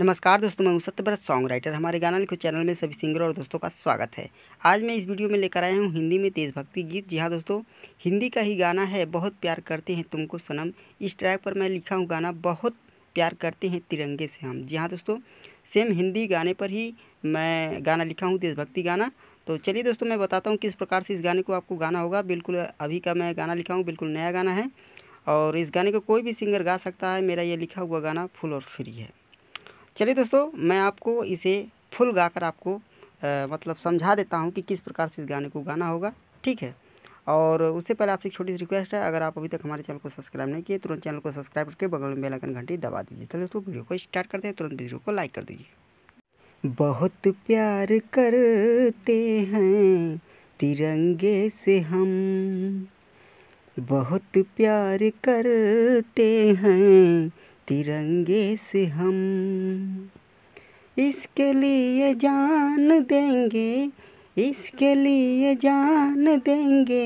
नमस्कार दोस्तों मैं हूँ सत्यव्रत सॉन्ग राइटर हमारे गाना लिखो चैनल में सभी सिंगर और दोस्तों का स्वागत है आज मैं इस वीडियो में लेकर आया हूं हिंदी में देशभक्ति गीत जी हाँ दोस्तों हिंदी का ही गाना है बहुत प्यार करते हैं तुमको सनम इस ट्रैक पर मैं लिखा हूं गाना बहुत प्यार करते हैं तिरंगे से हम जी हाँ दोस्तों सेम हिंदी गाने पर ही मैं गाना लिखा हूँ देशभक्ति गाना तो चलिए दोस्तों मैं बताता हूँ किस प्रकार से इस गाने को आपको गाना होगा बिल्कुल अभी का मैं गाना लिखा हूँ बिल्कुल नया गाना है और इस गाने को कोई भी सिंगर गा सकता है मेरा ये लिखा हुआ गाना फुल और फ्री है चलिए दोस्तों मैं आपको इसे फुल गाकर आपको आ, मतलब समझा देता हूँ कि किस प्रकार से इस गाने को गाना होगा ठीक है और उससे पहले आपसे एक छोटी सी रिक्वेस्ट है अगर आप अभी तक हमारे चैनल को सब्सक्राइब नहीं किए तुरंत चैनल को सब्सक्राइब करके बगल में बेलाइकन घंटी दबा दीजिए चलिए दोस्तों वीडियो को स्टार्ट करते हैं तुरंत वीडियो को लाइक कर दीजिए बहुत प्यार करते हैं तिरंगे से हम बहुत प्यार करते हैं तिरंगे से हम इसके लिए जान देंगे इसके लिए जान देंगे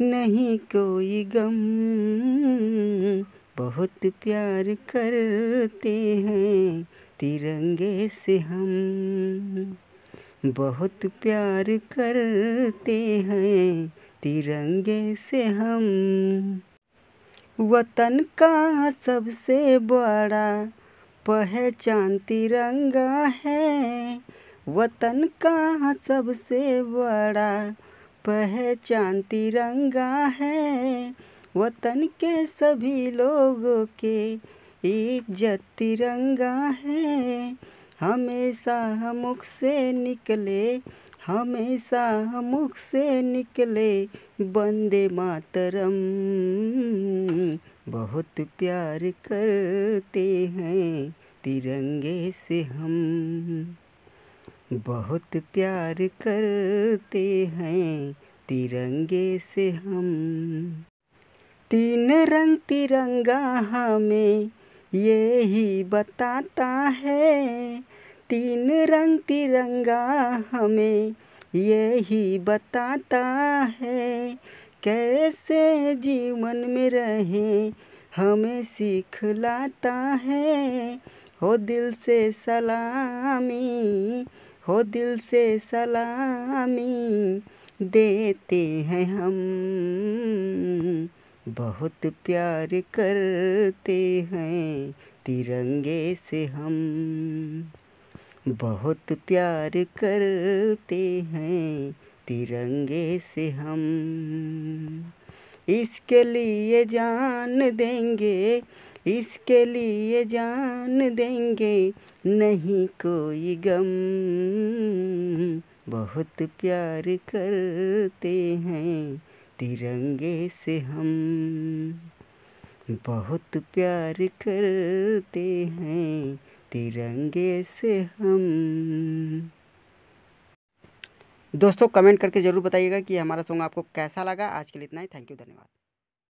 नहीं कोई गम बहुत प्यार करते हैं तिरंगे से हम बहुत प्यार करते हैं तिरंगे से हम वतन का सबसे बड़ा पहचान तिरंगा है वतन का सबसे बड़ा पहचान तिरंगा है वतन के सभी लोगों के इज्जत तिरंगा है हमेशा मुख से निकले हमेशा मुख से निकले बंदे मातरम बहुत प्यार करते हैं तिरंगे से हम बहुत प्यार करते हैं तिरंगे से हम तीन रंग तिरंगा हमें ये ही बताता है तीन रंग तिरंगा हमें ये ही बताता है कैसे जीवन में रहें हमें सिखलाता है हो दिल से सलामी हो दिल से सलामी देते हैं हम बहुत प्यार करते हैं तिरंगे से हम बहुत प्यार करते हैं तिरंगे से हम इसके लिए जान देंगे इसके लिए जान देंगे नहीं कोई गम बहुत प्यार करते हैं तिरंगे से हम बहुत प्यार करते हैं तिरंगे से हम दोस्तों कमेंट करके ज़रूर बताइएगा कि हमारा सॉन्ग आपको कैसा लगा आज के लिए इतना ही थैंक यू धन्यवाद